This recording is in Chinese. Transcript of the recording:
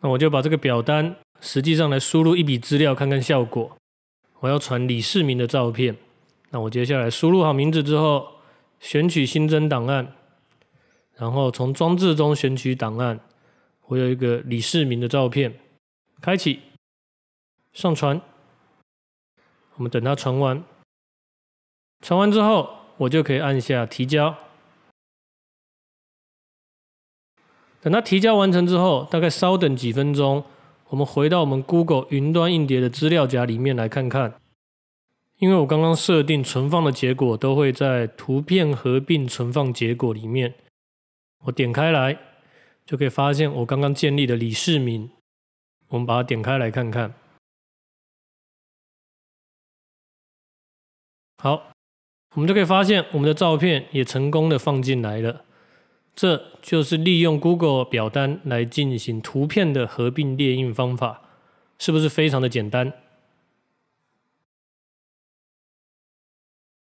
那我就把这个表单实际上来输入一笔资料，看看效果。我要传李世民的照片。那我接下来输入好名字之后，选取新增档案，然后从装置中选取档案。我有一个李世民的照片，开启上传。我们等它传完，传完之后，我就可以按下提交。等它提交完成之后，大概稍等几分钟，我们回到我们 Google 云端硬碟的资料夹里面来看看。因为我刚刚设定存放的结果都会在图片合并存放结果里面。我点开来，就可以发现我刚刚建立的李世民。我们把它点开来看看。好，我们就可以发现我们的照片也成功的放进来了。这就是利用 Google 表单来进行图片的合并列印方法，是不是非常的简单？